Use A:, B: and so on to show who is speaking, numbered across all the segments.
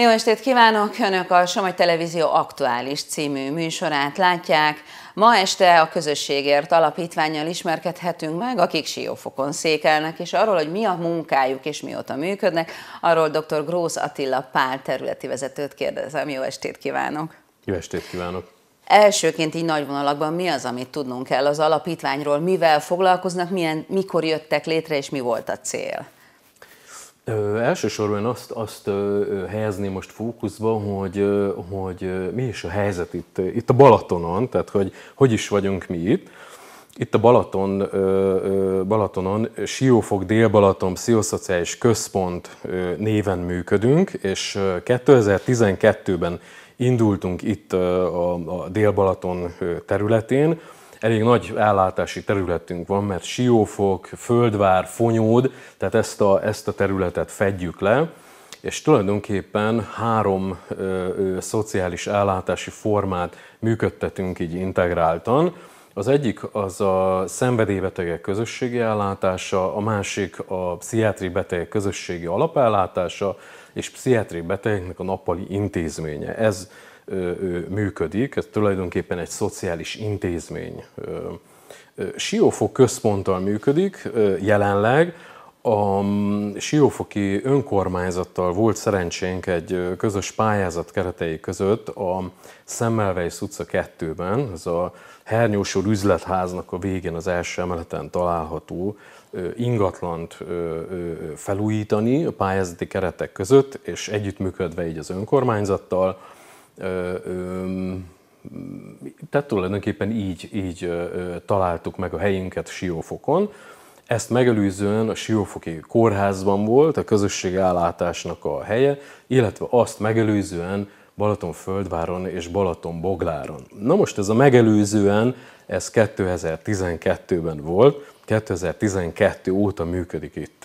A: Jó estét kívánok! Önök a Somogy Televízió aktuális című műsorát látják. Ma este a Közösségért Alapítványjal ismerkedhetünk meg, akik siófokon székelnek, és arról, hogy mi a munkájuk és mióta működnek, arról dr. Grósz Attila Pál területi vezetőt kérdezem. Jó estét kívánok!
B: Jó estét kívánok!
A: Elsőként így nagy vonalakban mi az, amit tudnunk kell az alapítványról, mivel foglalkoznak, milyen, mikor jöttek létre és mi volt a cél?
B: Ö, elsősorban azt, azt ö, helyezném most fókuszba, hogy, ö, hogy ö, mi is a helyzet itt, itt a Balatonon, tehát hogy hogy is vagyunk mi itt. Itt a Balaton, ö, ö, Balatonon Siófok Dél-Balaton Pszichoszociális Központ ö, néven működünk, és 2012-ben indultunk itt a, a Dél-Balaton területén, elég nagy ellátási területünk van, mert Siófok, Földvár, Fonyód, tehát ezt a, ezt a területet fedjük le, és tulajdonképpen három ö, ö, szociális ellátási formát működtetünk így integráltan. Az egyik az a szenvedélybetegek közösségi ellátása, a másik a pszichiátri betegek közösségi alapellátása, és pszichiátri betegeknek a nappali intézménye. Ez működik, ez tulajdonképpen egy szociális intézmény. Siófok központtal működik jelenleg, a Siófoki önkormányzattal volt szerencsénk egy közös pályázat keretei között a Szemmelweis utca 2-ben, ez a Hernyósor üzletháznak a végén az első emeleten található ingatlant felújítani a pályázati keretek között, és együttműködve így az önkormányzattal, tehát tulajdonképpen így, így találtuk meg a helyünket Siófokon. Ezt megelőzően a Siófoki kórházban volt a közösségi állátásnak a helye, illetve azt megelőzően Balatonföldváron és Balatonbogláron. Na most ez a megelőzően, ez 2012-ben volt, 2012 óta működik itt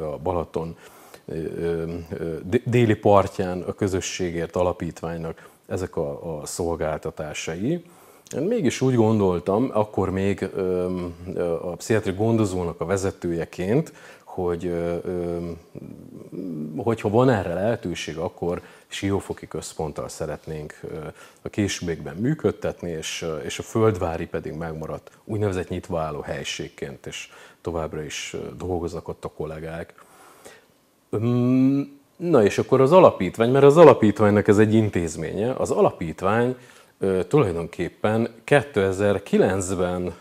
B: a Balaton déli partján a közösségért alapítványnak ezek a, a szolgáltatásai. Én mégis úgy gondoltam, akkor még a pszichiátri gondozónak a vezetőjeként, hogy hogyha van erre lehetőség, akkor Siófoki központtal szeretnénk a későbbiekben működtetni, és, és a Földvári pedig megmaradt úgynevezett nyitva álló helységként, és továbbra is dolgoznak ott a kollégák. Na és akkor az alapítvány, mert az alapítványnak ez egy intézménye, az alapítvány tulajdonképpen 2009-ben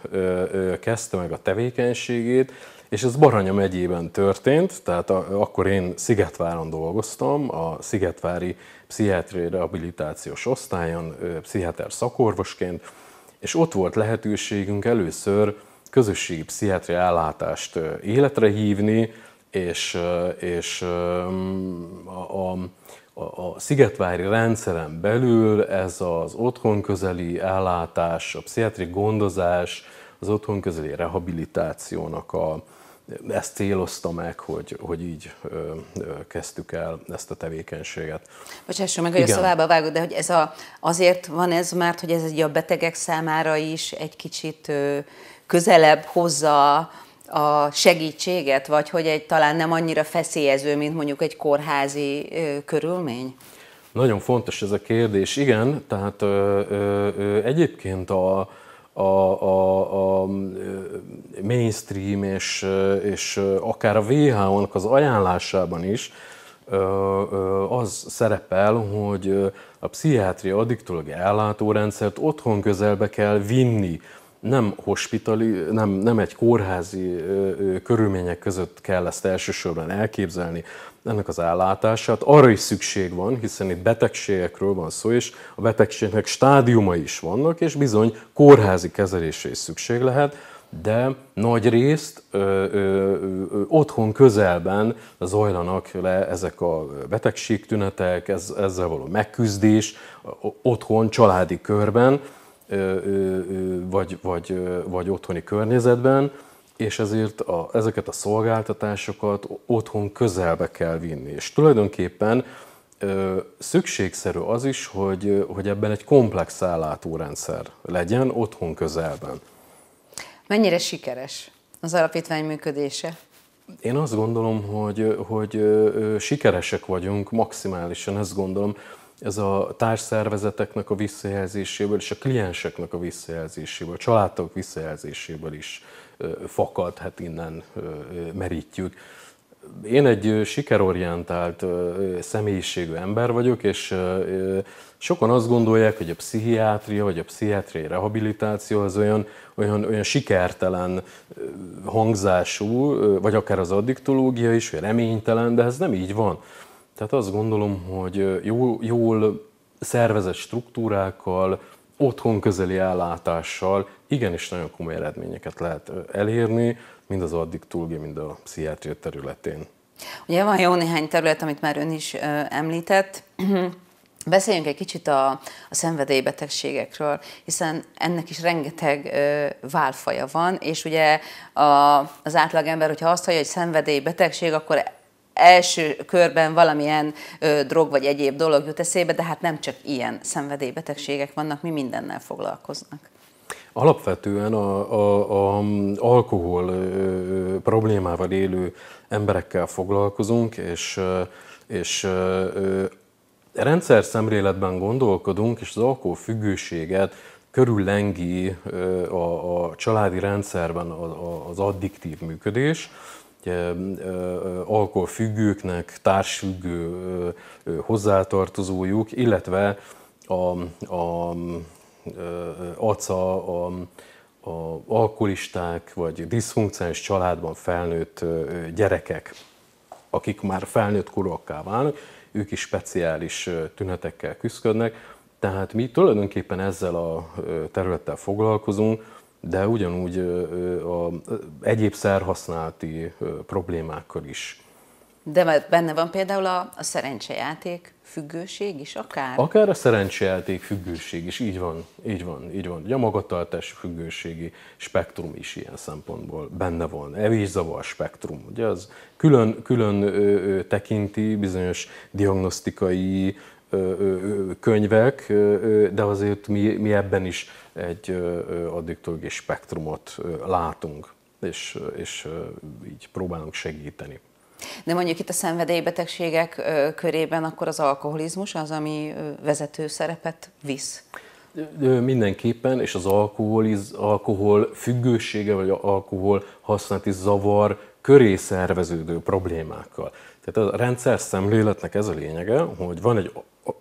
B: kezdte meg a tevékenységét, és ez Baranya megyében történt, tehát akkor én Szigetváron dolgoztam, a Szigetvári Pszichiátriai Rehabilitációs Osztályon, pszichiáter szakorvosként, és ott volt lehetőségünk először közösségi pszichiátriai ellátást életre hívni, és, és mm, a, a, a szigetvári rendszeren belül ez az otthonközeli ellátás, a pszichiátrik gondozás, az otthonközeli rehabilitációnak a, ezt célozta meg, hogy, hogy így ö, ö, kezdtük el ezt a tevékenységet.
A: Bocsásson meg, hogy Igen. a szavába vágod, de hogy ez a, azért van ez, mert hogy ez egy a betegek számára is egy kicsit ö, közelebb hozza a segítséget, vagy hogy egy talán nem annyira feszélyező, mint mondjuk egy kórházi ö, körülmény?
B: Nagyon fontos ez a kérdés, igen. Tehát ö, ö, ö, egyébként a, a, a, a mainstream és, és akár a WHO-nak az ajánlásában is az szerepel, hogy a pszichiátria addiktológia ellátórendszert otthon közelbe kell vinni nem, hospitali, nem, nem egy kórházi körülmények között kell ezt elsősorban elképzelni, ennek az ellátását. Arra is szükség van, hiszen itt betegségekről van szó, és a betegségnek stádiumai is vannak, és bizony kórházi kezelésre is szükség lehet, de nagy részt ö, ö, ö, otthon közelben zajlanak le ezek a betegségtünetek, ez, ezzel való megküzdés, otthon, családi körben, vagy, vagy, vagy otthoni környezetben, és ezért a, ezeket a szolgáltatásokat otthon közelbe kell vinni. És tulajdonképpen szükségszerű az is, hogy, hogy ebben egy komplex ellátórendszer legyen otthon közelben.
A: Mennyire sikeres az alapítvány működése?
B: Én azt gondolom, hogy, hogy sikeresek vagyunk maximálisan, ezt gondolom ez a társszervezeteknek a visszajelzéséből és a klienseknek a visszajelzéséből, a családok visszajelzéséből is fakad, hát innen merítjük. Én egy sikerorientált személyiségű ember vagyok, és sokan azt gondolják, hogy a pszichiátria vagy a pszichiátriai rehabilitáció az olyan, olyan, olyan sikertelen hangzású, vagy akár az addiktológia is, vagy reménytelen, de ez nem így van tehát azt gondolom, hogy jól, jól szervezett struktúrákkal, otthon közeli ellátással igenis nagyon komoly eredményeket lehet elérni, mind az addig túlgé, mind a pszichiátria területén.
A: Ugye van jó néhány terület, amit már ön is említett. Beszéljünk egy kicsit a, a szenvedélybetegségekről, hiszen ennek is rengeteg ö, válfaja van, és ugye a, az átlagember, hogyha azt hallja, hogy szenvedélybetegség, akkor első körben valamilyen ö, drog vagy egyéb dolog jut eszébe, de hát nem csak ilyen szenvedélybetegségek vannak, mi mindennel foglalkoznak.
B: Alapvetően a, a, a mm, alkohol ö, problémával élő emberekkel foglalkozunk, és, ö, és ö, rendszer szemléletben gondolkodunk, és az alkoholfüggőséget körüllengi a, a családi rendszerben az, az addiktív működés, alkoholfüggőknek társfüggő hozzátartozójuk, illetve a, a aca, a, a alkoholisták vagy diszfunkcionális családban felnőtt gyerekek, akik már felnőtt korokká válnak, ők is speciális tünetekkel küzdködnek. Tehát mi tulajdonképpen ezzel a területtel foglalkozunk, de ugyanúgy a egyéb szerhasználati problémákkal is.
A: De benne van például a, a szerencsejáték függőség is akár?
B: Akár a szerencsejáték függőség is, így van, így van, így van. Ugye a magatartás függőségi spektrum is ilyen szempontból benne van. Evészavar spektrum, ugye az külön, külön ö, ö, tekinti bizonyos diagnosztikai ö, ö, könyvek, ö, de azért mi, mi ebben is egy addiktológiai spektrumot látunk, és, és így próbálunk segíteni.
A: De mondjuk itt a szenvedélybetegségek körében akkor az alkoholizmus az, ami vezető szerepet visz?
B: Mindenképpen, és az alkoholiz, alkohol függősége vagy alkohol használati zavar köré szerveződő problémákkal. Tehát a rendszer szemléletnek ez a lényege, hogy van egy,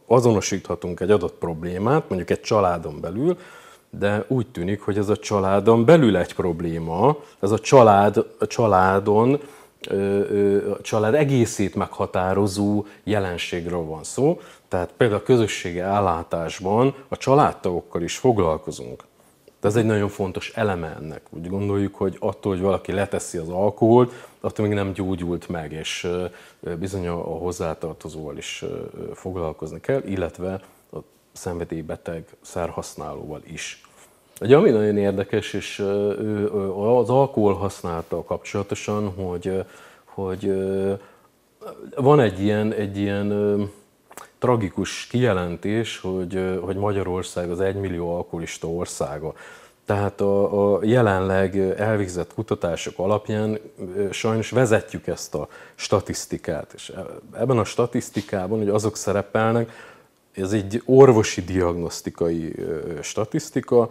B: azonosíthatunk egy adott problémát, mondjuk egy családon belül, de úgy tűnik, hogy ez a családon belül egy probléma, ez a, család, a családon, a család egészét meghatározó jelenségről van szó, tehát például a közösségi ellátásban a családtagokkal is foglalkozunk. De ez egy nagyon fontos eleme ennek. Úgy gondoljuk, hogy attól, hogy valaki leteszi az alkoholt, attól még nem gyógyult meg, és bizony a hozzátartozóval is foglalkozni kell, illetve szenvedélybeteg szerhasználóval is. Egy ami nagyon érdekes, és ő az alkohol használta kapcsolatosan, hogy, hogy van egy ilyen, egy ilyen tragikus kijelentés, hogy, hogy Magyarország az egymillió alkoholista országa. Tehát a, a jelenleg elvégzett kutatások alapján sajnos vezetjük ezt a statisztikát. És e, ebben a statisztikában hogy azok szerepelnek, ez egy orvosi diagnosztikai statisztika,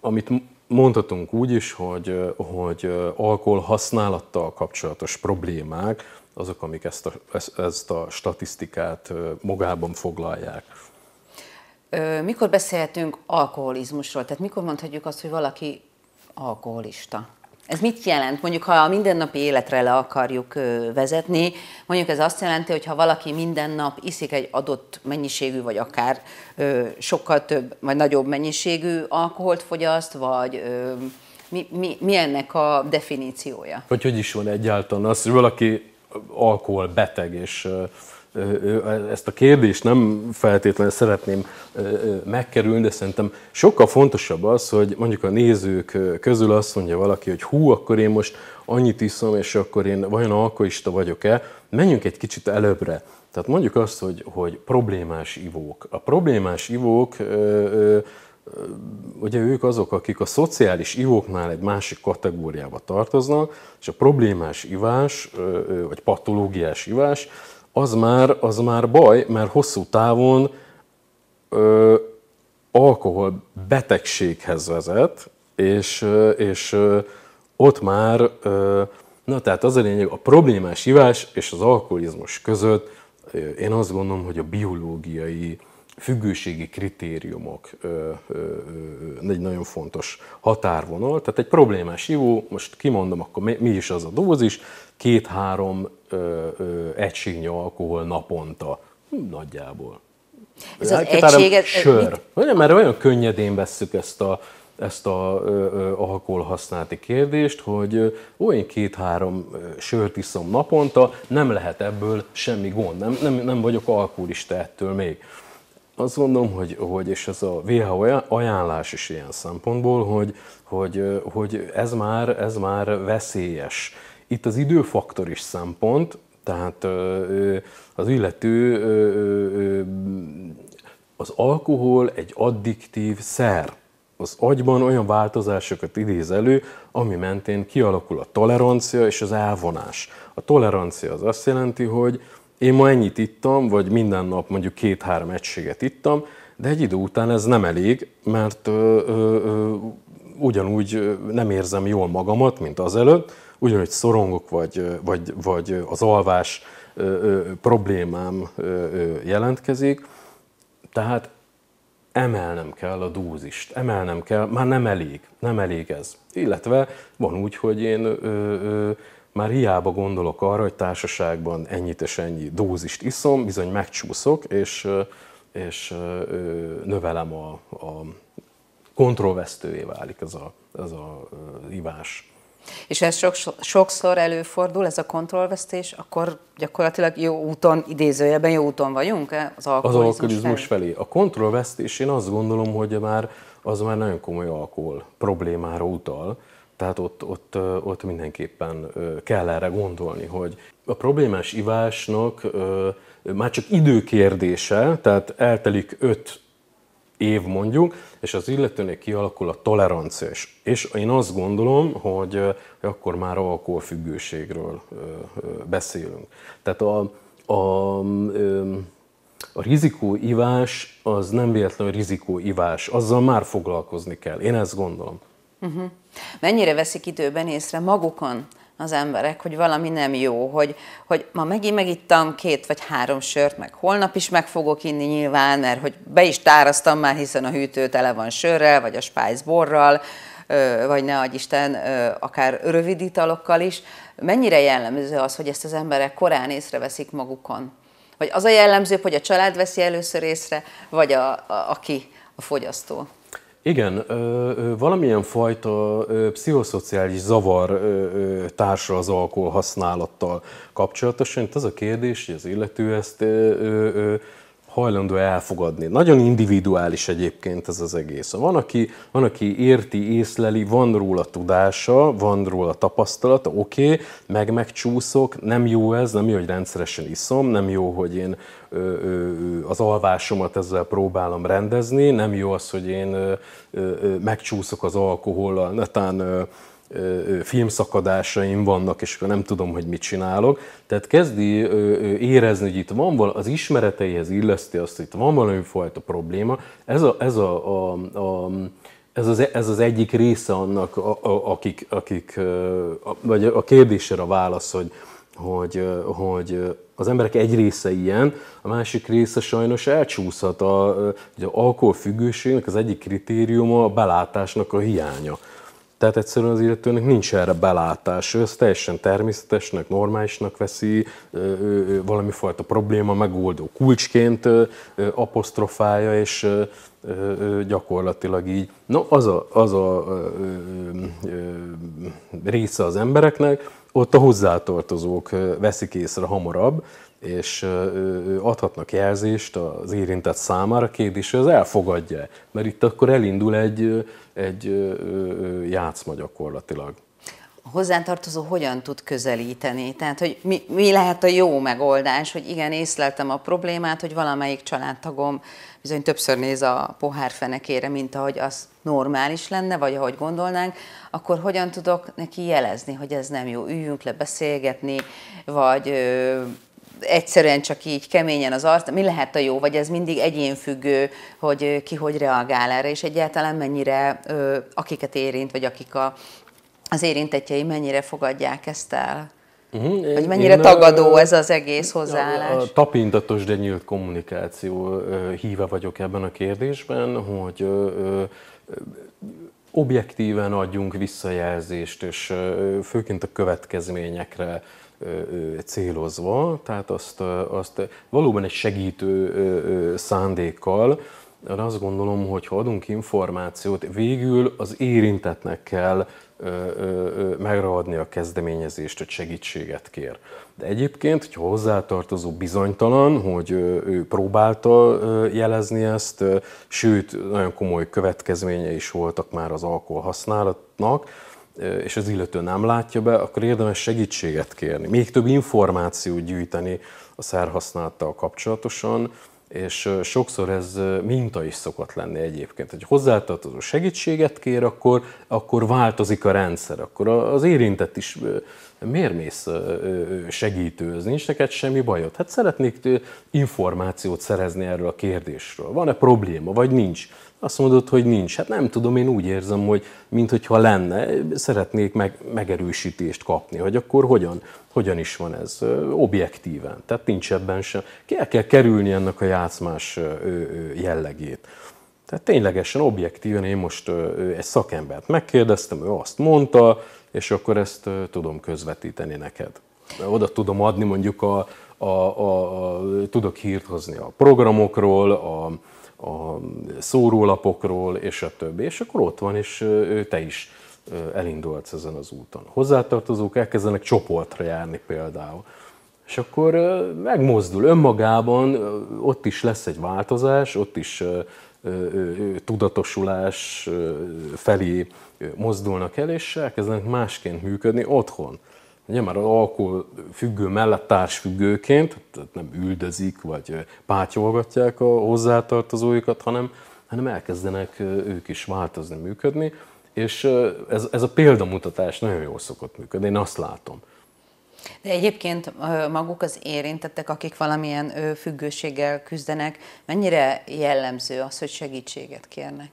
B: amit mondhatunk úgy is, hogy, hogy alkohol használattal kapcsolatos problémák azok, amik ezt a, ezt a statisztikát magában foglalják.
A: Mikor beszélhetünk alkoholizmusról? Tehát mikor mondhatjuk azt, hogy valaki alkoholista? Ez mit jelent? Mondjuk, ha a mindennapi életre le akarjuk vezetni, mondjuk ez azt jelenti, hogy ha valaki minden nap iszik egy adott mennyiségű, vagy akár sokkal több, vagy nagyobb mennyiségű alkoholt fogyaszt, vagy mi, mi, mi ennek a definíciója?
B: Vagy hogy is van egyáltalán az, hogy valaki alkoholbeteg, és ezt a kérdést nem feltétlenül szeretném megkerülni, de szerintem sokkal fontosabb az, hogy mondjuk a nézők közül azt mondja valaki, hogy hú, akkor én most annyit iszom, és akkor én vajon alkoista vagyok-e. Menjünk egy kicsit előbbre. Tehát mondjuk azt, hogy, hogy problémás ivók. A problémás ivók, ugye ők azok, akik a szociális ivóknál egy másik kategóriába tartoznak, és a problémás ivás, vagy patológiás ivás, az már, az már baj, mert hosszú távon ö, alkohol betegséghez vezet, és, és ott már, na tehát az a lényeg, a problémás ivás és az alkoholizmus között én azt gondolom, hogy a biológiai függőségi kritériumok egy nagyon fontos határvonal. Tehát egy problémás ivó, most kimondom, akkor mi is az a dózis, két-három ö, ö, alkohol naponta. nagyjából.
A: Ez az hát, egységet... Sör.
B: Mit? Mert olyan könnyedén vesszük ezt a, ezt a használati kérdést, hogy olyan két-három sört iszom naponta, nem lehet ebből semmi gond, nem, nem, nem vagyok alkoholista ettől még. Azt gondolom, hogy, hogy és ez a WHO ajánlás is ilyen szempontból, hogy, hogy, hogy ez, már, ez már veszélyes itt az időfaktor is szempont, tehát az illető az alkohol egy addiktív szer. Az agyban olyan változásokat idéz elő, ami mentén kialakul a tolerancia és az elvonás. A tolerancia az azt jelenti, hogy én ma ennyit ittam, vagy minden nap mondjuk két-három egységet ittam, de egy idő után ez nem elég, mert ö, ö, ö, ugyanúgy nem érzem jól magamat, mint azelőtt, ugyanúgy szorongok, vagy, vagy, vagy az alvás problémám jelentkezik, tehát emelnem kell a dózist, emelnem kell, már nem elég, nem elég ez. Illetve van úgy, hogy én ö, ö, már hiába gondolok arra, hogy társaságban ennyit és ennyi dózist iszom, bizony megcsúszok, és, és ö, növelem a, a kontrollvesztővé válik ez a, ez a ivás.
A: És ez sokszor előfordul, ez a kontrollvesztés, akkor gyakorlatilag jó úton, idézőjelben jó úton vagyunk az alkoholizmus, az alkoholizmus
B: felé. felé. A kontrollvesztés, én azt gondolom, hogy már az már nagyon komoly alkohol problémára utal, tehát ott, ott, ott mindenképpen kell erre gondolni, hogy a problémás ivásnak már csak időkérdése, tehát eltelik év mondjuk, és az illetőnél kialakul a tolerancia is. És én azt gondolom, hogy akkor már alkoholfüggőségről beszélünk. Tehát a, a, a rizikóivás az nem véletlenül rizikóivás, azzal már foglalkozni kell. Én ezt gondolom.
A: Uh-huh. Mennyire veszik időben észre magukon az emberek, hogy valami nem jó, hogy, hogy ma megint megittam két vagy három sört, meg holnap is meg fogok inni nyilván, mert hogy be is táraztam már, hiszen a hűtő tele van sörrel, vagy a spice borral, vagy ne adj Isten, akár rövid italokkal is. Mennyire jellemző az, hogy ezt az emberek korán észreveszik magukon? Vagy az a jellemző, hogy a család veszi először észre, vagy a, a, aki a fogyasztó?
B: Igen, valamilyen fajta pszichoszociális zavar társa az alkohol használattal kapcsolatosan. Itt az a kérdés, hogy az illető ezt hajlandó elfogadni. Nagyon individuális egyébként ez az egész. Van aki, van, aki érti, észleli, van róla tudása, van róla tapasztalata, oké, okay, meg megcsúszok, nem jó ez, nem jó, hogy rendszeresen iszom, nem jó, hogy én ö, ö, az alvásomat ezzel próbálom rendezni, nem jó az, hogy én ö, ö, megcsúszok az alkohollal, netán ö, filmszakadásaim vannak, és akkor nem tudom, hogy mit csinálok. Tehát kezdi érezni, hogy itt van valami, az ismereteihez illeszti azt, hogy itt van valami fajta probléma. Ez, a, ez, a, a, a, ez, az, e, ez az egyik része annak, a, a, akik, akik a, vagy a kérdésre a válasz, hogy, hogy, hogy az emberek egy része ilyen, a másik része sajnos elcsúszhat. A, ugye, a alkoholfüggőségnek az egyik kritériuma a belátásnak a hiánya. Tehát egyszerűen az illetőnek nincs erre belátás, ő ezt teljesen természetesnek, normálisnak veszi, ő valami fajta probléma megoldó kulcsként apostrofálja, és gyakorlatilag így. No, az a, az a része az embereknek, ott a hozzátartozók veszik észre hamarabb, és ő adhatnak jelzést az érintett számára, kérdés, hogy az elfogadja mert itt akkor elindul egy, egy játszma gyakorlatilag.
A: A hozzátartozó hogyan tud közelíteni? Tehát, hogy mi, mi lehet a jó megoldás, hogy igen, észleltem a problémát, hogy valamelyik családtagom bizony többször néz a pohár fenekére, mint ahogy az normális lenne, vagy ahogy gondolnánk, akkor hogyan tudok neki jelezni, hogy ez nem jó, üljünk le beszélgetni, vagy egyszerűen csak így keményen az arc, mi lehet a jó, vagy ez mindig egyénfüggő, hogy ki hogy reagál erre, és egyáltalán mennyire akiket érint, vagy akik a, az érintetjei mennyire fogadják ezt el. Uh-huh. Mhm, hogy mennyire Én, tagadó ez az egész hozzáállás? A, a
B: tapintatos, de nyílt kommunikáció híve vagyok ebben a kérdésben, hogy ö, ö, objektíven adjunk visszajelzést, és főként a következményekre célozva, tehát azt, azt valóban egy segítő szándékkal, de azt gondolom, hogy ha adunk információt, végül az érintetnek kell megragadni a kezdeményezést, hogy segítséget kér. De egyébként, hogyha hozzátartozó bizonytalan, hogy ő próbálta jelezni ezt, sőt, nagyon komoly következménye is voltak már az alkohol használatnak, és az illető nem látja be, akkor érdemes segítséget kérni, még több információt gyűjteni a szerhasználattal kapcsolatosan, és sokszor ez minta is szokott lenni egyébként. Hogy hozzátartozó segítséget kér, akkor, akkor változik a rendszer, akkor az érintett is miért mész segítőzni, nincs neked semmi bajod. Hát szeretnék információt szerezni erről a kérdésről. Van-e probléma, vagy nincs? Azt mondod, hogy nincs. Hát nem tudom, én úgy érzem, hogy mintha lenne, szeretnék meg, megerősítést kapni, hogy akkor hogyan, hogyan is van ez, objektíven. Tehát nincs ebben sem. Ki el kell kerülni ennek a játszmás jellegét. Tehát ténylegesen, objektíven én most egy szakembert megkérdeztem, ő azt mondta, és akkor ezt tudom közvetíteni neked. Oda tudom adni mondjuk a, a, a, a tudok hírt hozni a programokról, a, a szórólapokról, és a többi. És akkor ott van, és ő te is elindulsz ezen az úton. Hozzátartozók elkezdenek csoportra járni például. És akkor megmozdul önmagában, ott is lesz egy változás, ott is tudatosulás felé mozdulnak el, és elkezdenek másként működni otthon. Ugye már az alkohol függő mellett társfüggőként, tehát nem üldözik vagy pátyolgatják a hozzátartozóikat, hanem, hanem elkezdenek ők is változni, működni, és ez, ez a példamutatás nagyon jól szokott működni, én azt látom.
A: De egyébként maguk az érintettek, akik valamilyen függőséggel küzdenek, mennyire jellemző az, hogy segítséget kérnek?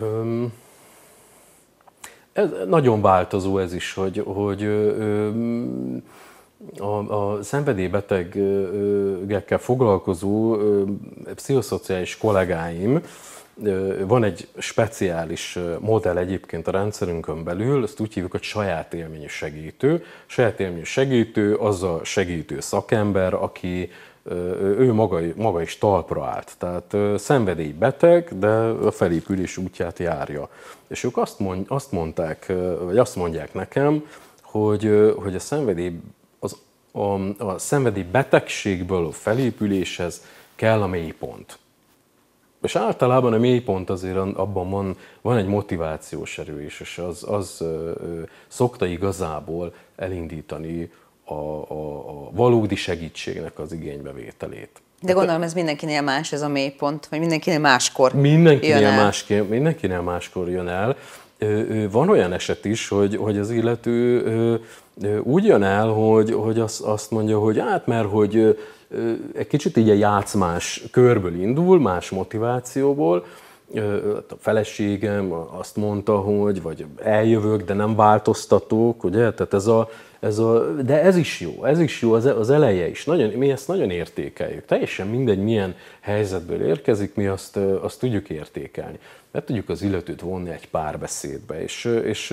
B: Um, ez nagyon változó ez is, hogy, hogy a, a szenvedélybetegekkel foglalkozó pszichoszociális kollégáim, van egy speciális modell egyébként a rendszerünkön belül, ezt úgy hívjuk, hogy saját élményű segítő. Saját élményű segítő az a segítő szakember, aki ő maga, maga is talpra állt. Tehát szenvedélybeteg, de a felépülés útját járja. És ők azt, mond, azt mondták, vagy azt mondják nekem, hogy, hogy a szenvedély, az, a, a szenvedély betegségből a felépüléshez kell a mélypont. És általában a mélypont azért abban van, van egy motivációs erő is, és az, az szokta igazából elindítani a, a, a valódi segítségnek az igénybevételét.
A: De gondolom ez mindenkinél más, ez a mélypont, vagy mindenkinél máskor mindenkinél jön el.
B: Máskél, mindenkinél máskor jön el. Van olyan eset is, hogy, hogy az illető úgy jön el, hogy, hogy azt, azt mondja, hogy hát mert hogy egy kicsit így a játszmás körből indul, más motivációból, a feleségem azt mondta, hogy vagy eljövök, de nem változtatok, ugye? Tehát ez a, ez a, de ez is jó, ez is jó, az eleje is. Nagyon, mi ezt nagyon értékeljük. Teljesen mindegy, milyen helyzetből érkezik, mi azt, azt tudjuk értékelni le tudjuk az illetőt vonni egy párbeszédbe, és, és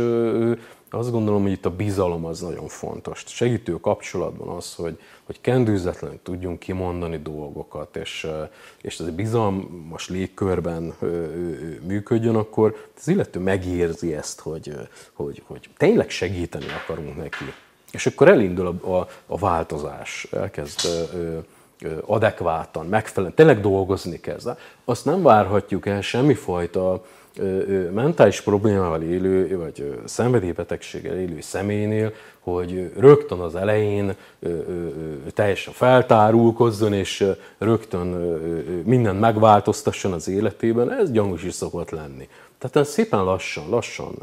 B: azt gondolom, hogy itt a bizalom az nagyon fontos. Segítő kapcsolatban az, hogy, hogy kendőzetlenül tudjunk kimondani dolgokat, és, és ez bizalmas légkörben működjön, akkor az illető megérzi ezt, hogy, hogy, hogy tényleg segíteni akarunk neki. És akkor elindul a, a, a változás, elkezd ö, adekvátan, megfelelően, tényleg dolgozni kezd, azt nem várhatjuk el semmifajta mentális problémával élő, vagy szenvedélybetegséggel élő személynél, hogy rögtön az elején teljesen feltárulkozzon, és rögtön mindent megváltoztasson az életében, ez gyanús is szokott lenni. Tehát ez szépen lassan, lassan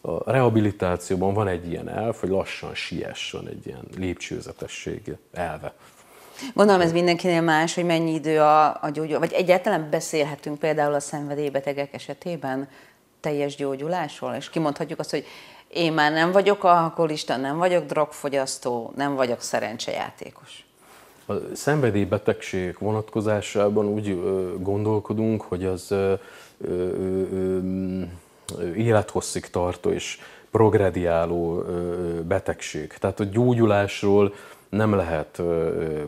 B: a rehabilitációban van egy ilyen elf, hogy lassan siess, van egy ilyen lépcsőzetesség elve.
A: Gondolom ez mindenkinél más, hogy mennyi idő a, a gyógyulás, vagy egyáltalán beszélhetünk például a szenvedélybetegek esetében teljes gyógyulásról, és kimondhatjuk azt, hogy én már nem vagyok alkoholista, nem vagyok drogfogyasztó, nem vagyok szerencsejátékos.
B: A szenvedélybetegség vonatkozásában úgy gondolkodunk, hogy az élethosszig tartó és progrediáló betegség. Tehát a gyógyulásról nem lehet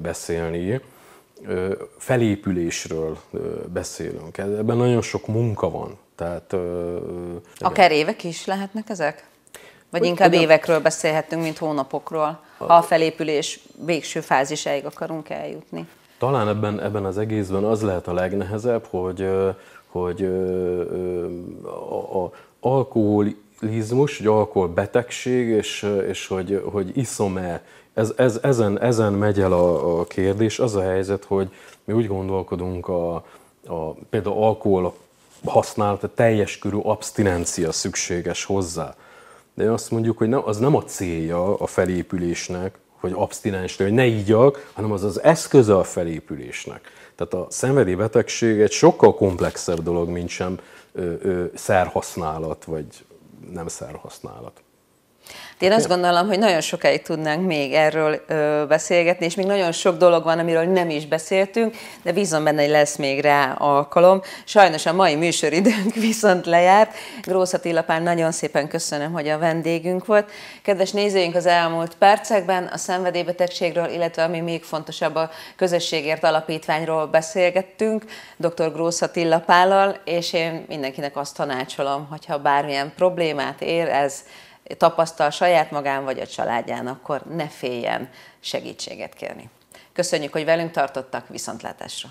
B: beszélni, felépülésről beszélünk. Ebben nagyon sok munka van. Tehát, Akár
A: évek is lehetnek ezek? Vagy hogy inkább évekről beszélhetünk, mint hónapokról, ha a felépülés végső fázisáig akarunk eljutni?
B: Talán ebben, ebben az egészben az lehet a legnehezebb, hogy, hogy a, a alkoholizmus, vagy alkoholbetegség, és, és hogy, hogy iszom-e ez, ez, ezen, ezen megy el a, a kérdés. Az a helyzet, hogy mi úgy gondolkodunk, a, a, például alkohol használata teljes körű abstinencia szükséges hozzá. De azt mondjuk, hogy nem, az nem a célja a felépülésnek, hogy abstinens, hogy ne igyak, hanem az az eszköze a felépülésnek. Tehát a szenvedélybetegség egy sokkal komplexebb dolog, mint sem ö, ö, szerhasználat, vagy nem szerhasználat.
A: Én azt gondolom, hogy nagyon sokáig tudnánk még erről ö, beszélgetni, és még nagyon sok dolog van, amiről nem is beszéltünk, de bízom benne, hogy lesz még rá alkalom. Sajnos a mai műsoridőnk viszont lejárt. Grósz Attila pár nagyon szépen köszönöm, hogy a vendégünk volt. Kedves nézőink, az elmúlt percekben a szenvedélybetegségről, illetve ami még fontosabb, a Közösségért Alapítványról beszélgettünk dr. Grósz Attila Pállal, és én mindenkinek azt tanácsolom, hogyha bármilyen problémát ér, ez tapasztal saját magán vagy a családján, akkor ne féljen segítséget kérni. Köszönjük, hogy velünk tartottak, viszontlátásra!